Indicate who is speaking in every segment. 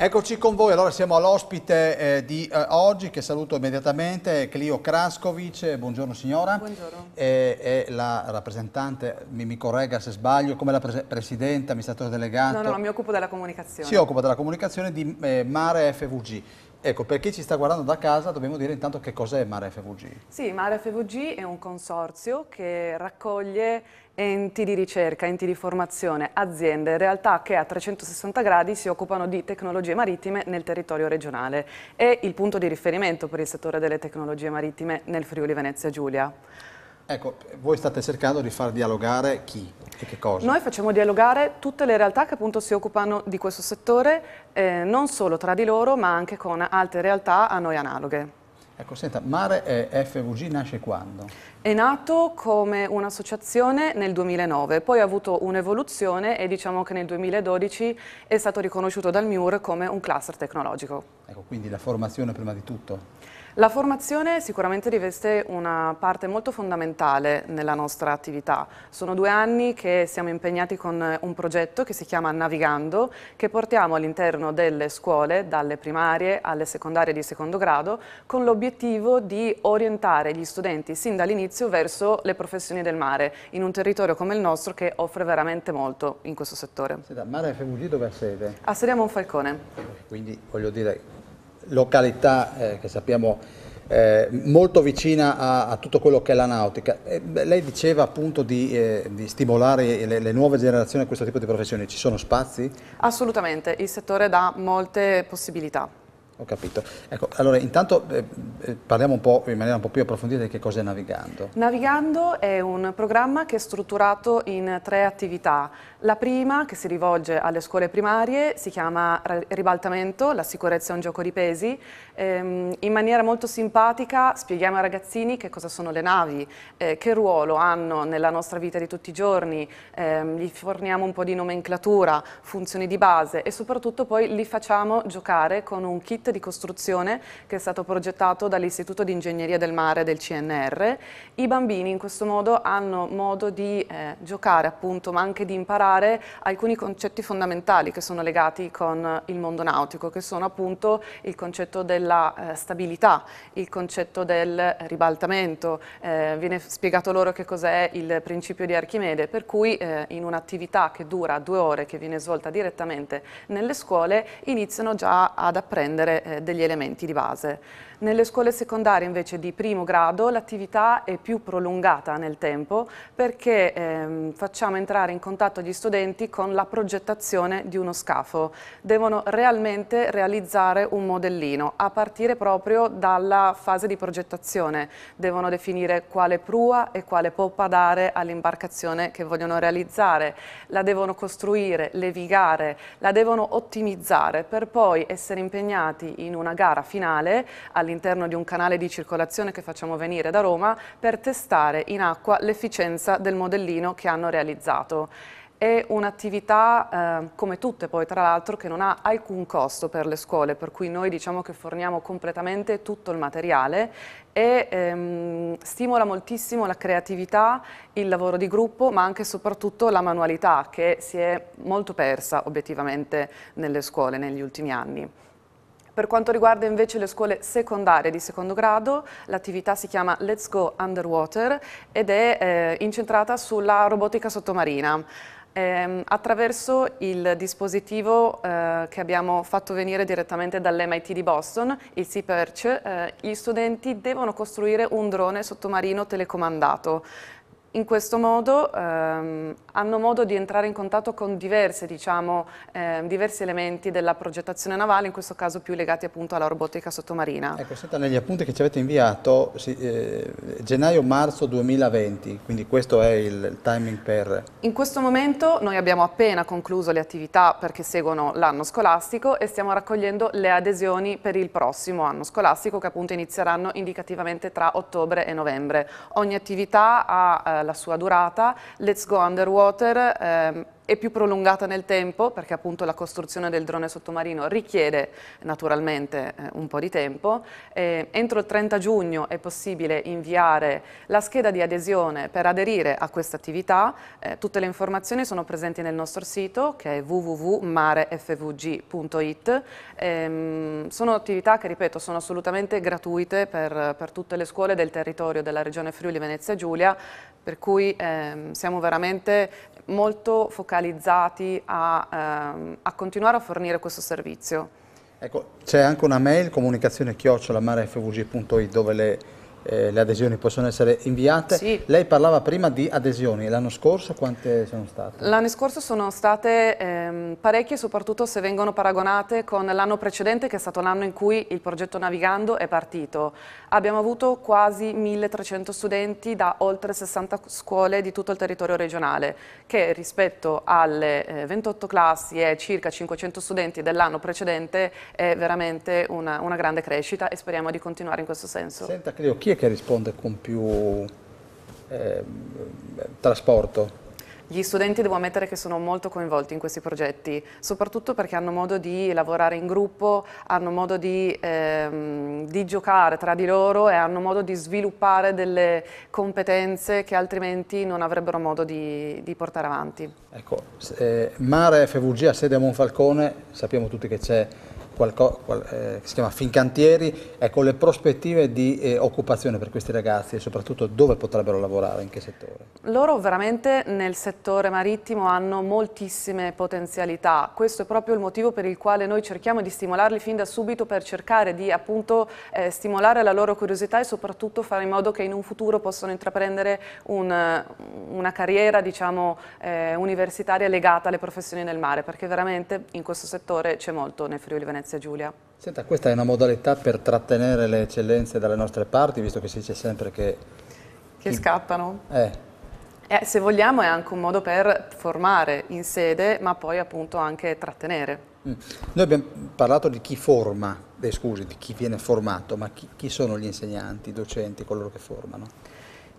Speaker 1: Eccoci con voi, allora siamo all'ospite eh, di eh, oggi che saluto immediatamente, Clio Kraskovic, buongiorno signora. Buongiorno. È, la rappresentante, mi, mi, corregga se sbaglio, come la pre Presidente, amministratore delegato. No, no, no, mi
Speaker 2: occupo della comunicazione. Si occupa
Speaker 1: della comunicazione di eh, Mare FVG. Ecco, per chi ci sta guardando da casa dobbiamo dire intanto che cos'è Mare FVG.
Speaker 2: Sì, Mare FVG è un consorzio che raccoglie enti di ricerca, enti di formazione, aziende, realtà che a 360 gradi si occupano di tecnologie marittime nel territorio regionale. È il punto di riferimento per il settore delle tecnologie marittime nel Friuli Venezia Giulia. Ecco,
Speaker 1: voi state cercando di far dialogare chi e che cosa?
Speaker 2: Noi facciamo dialogare tutte le realtà che appunto si occupano di questo settore, eh, non solo tra di loro, ma anche con altre realtà a noi analoghe.
Speaker 1: Ecco, senta, Mare e FVG nasce quando?
Speaker 2: È nato come un'associazione nel 2009, poi ha avuto un'evoluzione e diciamo che nel 2012 è stato riconosciuto dal MIUR come un cluster tecnologico.
Speaker 1: Ecco, quindi la formazione prima di tutto?
Speaker 2: La formazione sicuramente riveste una parte molto fondamentale nella nostra attività. Sono due anni che siamo impegnati con un progetto che si chiama Navigando, che portiamo all'interno delle scuole, dalle primarie alle secondarie di secondo grado, con l'obiettivo di orientare gli studenti sin dall'inizio verso le professioni del mare, in un territorio come il nostro che offre veramente molto in questo settore. Senta, mare FVG dove ha sede? A Sede a Monfalcone.
Speaker 1: Quindi voglio dire località eh, che sappiamo eh, molto vicina a, a, tutto quello che è la nautica. Eh, beh, lei diceva appunto di, eh, di stimolare le, le, nuove generazioni a questo tipo di professioni, ci sono spazi?
Speaker 2: Assolutamente, il settore dà molte possibilità.
Speaker 1: Ho capito. Ecco, allora intanto eh, eh, parliamo un po' in maniera un po' più approfondita di che cos'è Navigando.
Speaker 2: Navigando è un programma che è strutturato in tre attività. La prima, che si rivolge alle scuole primarie, si chiama Ribaltamento, la sicurezza è un gioco di pesi. Ehm, in maniera molto simpatica spieghiamo ai ragazzini che cosa sono le navi, eh, che ruolo hanno nella nostra vita di tutti i giorni, ehm, gli forniamo un po' di nomenclatura, funzioni di base e soprattutto poi li facciamo giocare con un kit di costruzione che è stato progettato dall'Istituto di Ingegneria del Mare del CNR. I bambini in questo modo hanno modo di eh, giocare appunto ma anche di imparare alcuni concetti fondamentali che sono legati con il mondo nautico che sono appunto il concetto della eh, stabilità, il concetto del ribaltamento, eh, viene spiegato loro che cos'è il principio di Archimede per cui eh, in un'attività che dura due ore che viene svolta direttamente nelle scuole iniziano già ad apprendere comunque eh, degli elementi di base. Nelle scuole secondarie invece di primo grado l'attività è più prolungata nel tempo perché ehm, facciamo entrare in contatto gli studenti con la progettazione di uno scafo. Devono realmente realizzare un modellino a partire proprio dalla fase di progettazione. Devono definire quale prua e quale poppa dare all'imbarcazione che vogliono realizzare. La devono costruire, levigare, la devono ottimizzare per poi essere impegnati andati in una gara finale all'interno di un canale di circolazione che facciamo venire da Roma per testare in acqua l'efficienza del modellino che hanno realizzato. È un'attività eh, come tutte poi tra l'altro che non ha alcun costo per le scuole, per cui noi diciamo che forniamo completamente tutto il materiale e ehm, stimola moltissimo la creatività, il lavoro di gruppo, ma anche e soprattutto la manualità che si è molto persa obiettivamente nelle scuole negli ultimi anni. Per quanto riguarda invece le scuole secondarie di secondo grado, l'attività si chiama Let's Go Underwater ed è eh, incentrata sulla robotica sottomarina. Eh, attraverso il dispositivo eh, che abbiamo fatto venire direttamente dall'MIT di Boston, il Sea Perch, eh, gli studenti devono costruire un drone sottomarino telecomandato. In questo modo ehm, hanno modo di entrare in contatto con diverse, diciamo, eh, diversi elementi della progettazione navale, in questo caso più legati appunto alla robotica sottomarina. Ecco, senta,
Speaker 1: negli appunti che ci avete inviato, si, eh, gennaio-marzo 2020, quindi questo è il timing per...
Speaker 2: In questo momento noi abbiamo appena concluso le attività perché seguono l'anno scolastico e stiamo raccogliendo le adesioni per il prossimo anno scolastico che appunto inizieranno indicativamente tra ottobre e novembre. Ogni attività ha... Eh, la sua durata, Let's Go Underwater, eh, e più prolungata nel tempo perché appunto la costruzione del drone sottomarino richiede naturalmente eh, un po' di tempo. Eh, entro il 30 giugno è possibile inviare la scheda di adesione per aderire a questa attività. Eh, tutte le informazioni sono presenti nel nostro sito che è www.marefvg.it. Ehm, sono attività che ripeto sono assolutamente gratuite per, per, tutte le scuole del territorio della regione Friuli Venezia Giulia per cui ehm, siamo veramente molto focalizzati a, ehm, a continuare a fornire questo servizio. Ecco,
Speaker 1: c'è anche una mail comunicazione chiocciola marefvg.it dove le eh, le adesioni possono essere inviate. Sì. Lei parlava prima di adesioni, l'anno scorso quante sono state?
Speaker 2: L'anno scorso sono state ehm, parecchie, soprattutto se vengono paragonate con l'anno precedente che è stato l'anno in cui il progetto Navigando è partito. Abbiamo avuto quasi 1300 studenti da oltre 60 scuole di tutto il territorio regionale che rispetto alle eh, 28 classi e circa 500 studenti dell'anno precedente è veramente una, una, grande crescita e speriamo di continuare in questo senso. Senta, Clio,
Speaker 1: chi è che risponde con più eh, trasporto?
Speaker 2: Gli studenti devo ammettere che sono molto coinvolti in questi progetti, soprattutto perché hanno modo di lavorare in gruppo, hanno modo di, ehm, di giocare tra di loro e hanno modo di sviluppare delle competenze che altrimenti non avrebbero modo di, di portare avanti.
Speaker 1: Ecco, eh, Mare FVG a sede a Monfalcone, sappiamo tutti che c'è qualco, qual, eh, si chiama Fincantieri, ecco le prospettive di eh, occupazione per questi ragazzi e soprattutto dove potrebbero lavorare, in che settore?
Speaker 2: Loro veramente nel settore marittimo hanno moltissime potenzialità, questo è proprio il motivo per il quale noi cerchiamo di stimolarli fin da subito per cercare di appunto eh, stimolare la loro curiosità e soprattutto fare in modo che in un futuro possano intraprendere un, una carriera diciamo eh, universitaria legata alle professioni nel mare, perché veramente in questo settore c'è molto nel Friuli Venezia. Grazie Giulia.
Speaker 1: Senta, questa è una modalità per trattenere le eccellenze dalle nostre parti, visto che si dice sempre che... Che chi...
Speaker 2: scappano? Eh. Eh, se vogliamo è anche un modo per formare in sede, ma poi appunto anche trattenere.
Speaker 1: Mm. Noi abbiamo parlato di chi forma, eh, scusi, di chi viene formato, ma chi, chi sono gli insegnanti, i docenti, coloro che formano?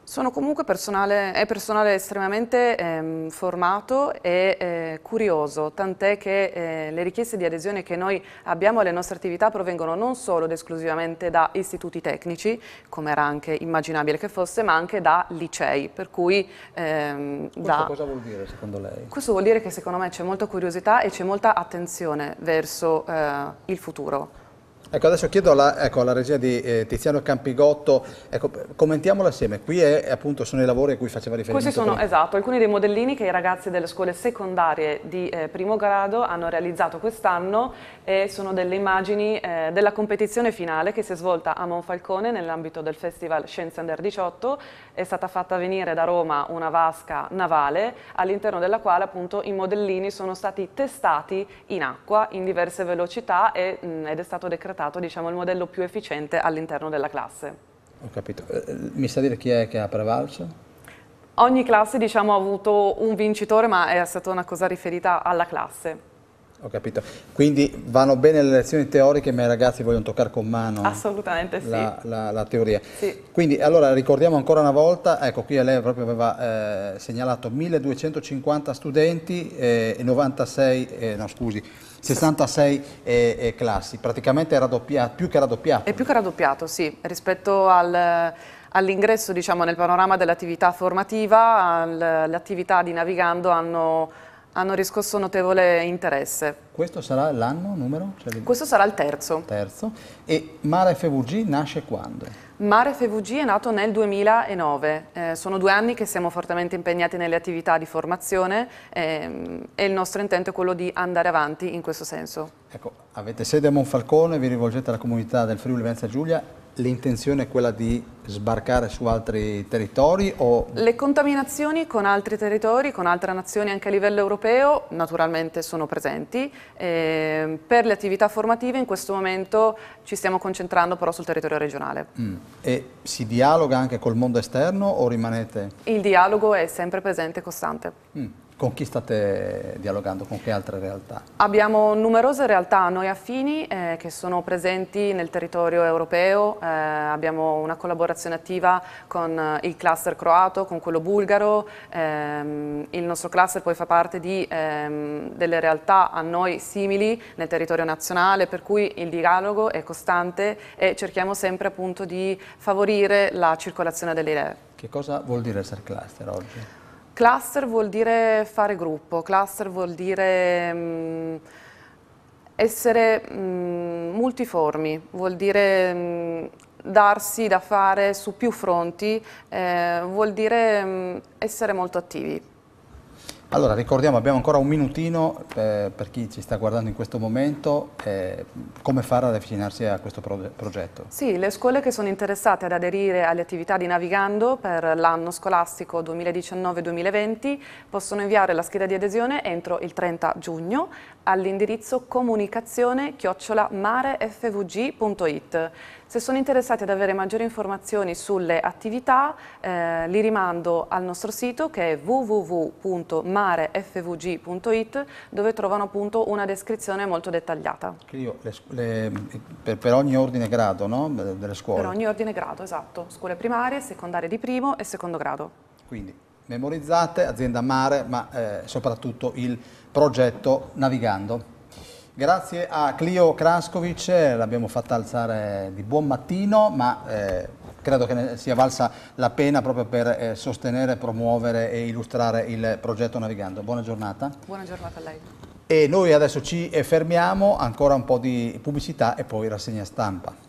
Speaker 2: Sono comunque personale, è personale estremamente ehm, formato e eh, curioso, tant'è che eh, le richieste di adesione che noi abbiamo alle nostre attività provengono non solo ed esclusivamente da istituti tecnici, come era anche immaginabile che fosse, ma anche da licei. Per cui, ehm, questo da... cosa vuol dire secondo lei? Questo vuol dire che secondo me c'è molta curiosità e c'è molta attenzione verso eh, il futuro.
Speaker 1: Ecco, adesso chiedo alla, ecco, alla regia di eh, Tiziano Campigotto, ecco, commentiamola assieme. Qui è, appunto, sono i lavori a cui faceva riferimento. Questi sono, prima. esatto,
Speaker 2: alcuni dei modellini che i ragazzi delle scuole secondarie di eh, primo grado hanno realizzato quest'anno e sono delle immagini eh, della competizione finale che si è svolta a Monfalcone nell'ambito del Festival Scienze Under 18. È stata fatta venire da Roma una vasca navale all'interno della quale appunto i modellini sono stati testati in acqua in diverse velocità e, mh, mm, ed è stato decretato scattato diciamo, il modello più efficiente all'interno della classe.
Speaker 1: Ho capito. Eh, mi sa dire chi è che ha prevalso?
Speaker 2: Ogni classe diciamo, ha avuto un vincitore, ma è stata una cosa riferita alla classe.
Speaker 1: Ho capito. Quindi vanno bene le lezioni teoriche, ma i ragazzi vogliono toccare con mano
Speaker 2: Assolutamente la,
Speaker 1: sì. la, la teoria. Sì. Quindi allora ricordiamo ancora una volta, ecco qui a lei proprio aveva eh, segnalato 1250 studenti eh, e 96, eh, no scusi, 66 eh, eh, classi, praticamente è raddoppiato, più che raddoppiato.
Speaker 2: È più che raddoppiato, sì, rispetto al all'ingresso diciamo, nel panorama dell'attività formativa, l'attività di Navigando hanno hanno riscosso notevole interesse.
Speaker 1: Questo sarà l'anno numero? Cioè, Questo sarà il terzo. Terzo. E Mare FVG nasce quando?
Speaker 2: Mare FVG è nato nel 2009, eh, sono due anni che siamo fortemente impegnati nelle attività di formazione eh, e il nostro intento è quello di andare avanti in questo senso. Ecco,
Speaker 1: avete sede a Monfalcone, vi rivolgete alla comunità del Friuli Venezia Giulia, l'intenzione è quella di sbarcare su altri territori? O...
Speaker 2: Le contaminazioni con altri territori, con altre nazioni anche a livello europeo, naturalmente sono presenti. Eh, per le attività formative in questo momento ci stiamo concentrando però sul territorio regionale.
Speaker 1: Mm. E si dialoga anche col mondo esterno o rimanete?
Speaker 2: Il dialogo è sempre presente e costante.
Speaker 1: Mm. Con chi state dialogando? Con che altre realtà?
Speaker 2: Abbiamo numerose realtà a noi affini eh, che sono presenti nel territorio europeo, eh, abbiamo una collaborazione attiva con eh, il cluster croato, con quello bulgaro, ehm, il nostro cluster poi fa parte di ehm, delle realtà a noi simili nel territorio nazionale per cui il dialogo è costante e cerchiamo sempre appunto di favorire la circolazione delle idee.
Speaker 1: Che cosa vuol dire essere cluster oggi?
Speaker 2: Cluster vuol dire fare gruppo, cluster vuol dire mh, mm, essere mh, mm, multiformi, vuol dire mh, mm, darsi da fare su più fronti, eh, vuol dire essere molto attivi.
Speaker 1: Allora, ricordiamo, abbiamo ancora un minutino eh, per chi ci sta guardando in questo momento, eh, come fare ad avvicinarsi a questo pro progetto?
Speaker 2: Sì, le scuole che sono interessate ad aderire alle attività di Navigando per l'anno scolastico 2019-2020 possono inviare la scheda di adesione entro il 30 giugno all'indirizzo comunicazione-marefvg.it. Se sono interessati ad avere maggiori informazioni sulle attività, eh, li rimando al nostro sito che è www.marefvg.it dove trovano appunto una descrizione molto dettagliata.
Speaker 1: Io, le, le, per, per, ogni ordine grado no? delle scuole? Per ogni
Speaker 2: ordine grado, esatto. Scuole primarie, secondarie di primo e secondo grado.
Speaker 1: Quindi memorizzate, azienda mare, ma eh, soprattutto il progetto Navigando. Grazie a Clio Kraskovic, eh, l'abbiamo fatta alzare di buon mattino, ma eh, credo che ne sia valsa la pena proprio per eh, sostenere, promuovere e illustrare il progetto Navigando. Buona giornata.
Speaker 2: Buona giornata a lei.
Speaker 1: E noi adesso ci fermiamo, ancora un po' di pubblicità e poi rassegna stampa.